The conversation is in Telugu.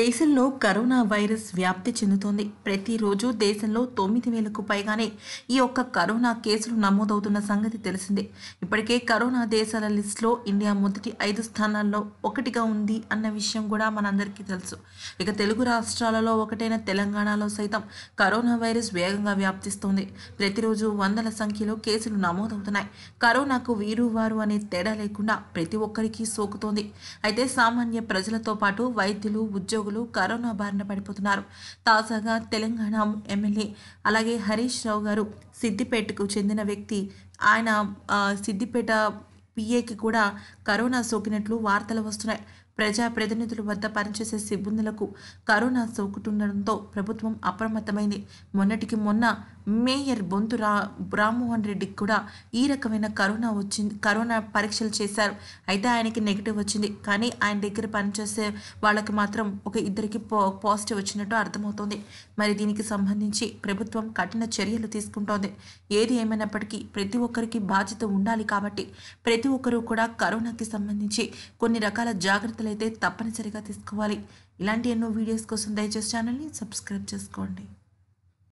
దేశంలో కరోనా వైరస్ వ్యాప్తి చెందుతోంది ప్రతిరోజు దేశంలో తొమ్మిది వేలకు పైగానే ఈ ఒక్క కరోనా కేసులు నమోదవుతున్న సంగతి తెలిసిందే ఇప్పటికే కరోనా దేశాల లిస్టులో ఇండియా మొదటి ఐదు స్థానాల్లో ఒకటిగా ఉంది అన్న విషయం కూడా మనందరికీ తెలుసు ఇక తెలుగు రాష్ట్రాలలో ఒకటైన తెలంగాణలో సైతం కరోనా వైరస్ వేగంగా వ్యాప్తిస్తోంది ప్రతిరోజు వందల సంఖ్యలో కేసులు నమోదవుతున్నాయి కరోనాకు వీరు వారు అనే తేడా లేకుండా ప్రతి ఒక్కరికి సోకుతోంది అయితే సామాన్య ప్రజలతో పాటు వైద్యులు ఉద్యోగ ఉద్యోగులు కరోనా బారిన పడిపోతున్నారు తాజాగా తెలంగాణ ఎమ్మెల్యే అలాగే హరీష్ రావు గారు సిద్దిపేటకు చెందిన వ్యక్తి ఆయన సిద్దిపేట పిఏకి కూడా కరోనా సోకినట్లు వార్తలు వస్తున్నాయి ప్రజా ప్రతినిధుల వద్ద పనిచేసే సిబ్బందులకు కరోనా సోకుతుండడంతో ప్రభుత్వం అప్రమత్తమైంది మొన్నటికి మొన్న మేయర్ బొంతు రా రామ్మోహన్ రెడ్డికి కూడా ఈ రకమైన కరోనా వచ్చింది కరోనా పరీక్షలు చేశారు అయితే ఆయనకి నెగిటివ్ వచ్చింది కానీ ఆయన దగ్గర పనిచేసే వాళ్ళకి మాత్రం ఒక ఇద్దరికి పాజిటివ్ వచ్చినట్టు అర్థమవుతోంది మరి దీనికి సంబంధించి ప్రభుత్వం కఠిన చర్యలు తీసుకుంటోంది ఏది ఏమైనప్పటికీ ప్రతి ఒక్కరికి బాధ్యత ఉండాలి కాబట్టి ప్రతి ఒక్కరూ కూడా కరోనాకి సంబంధించి కొన్ని రకాల జాగ్రత్తలు అయితే తప్పనిసరిగా తీసుకోవాలి ఇలాంటి ఎన్నో వీడియోస్ కోసం దయచేసి ఛానల్ని సబ్స్క్రైబ్ చేసుకోండి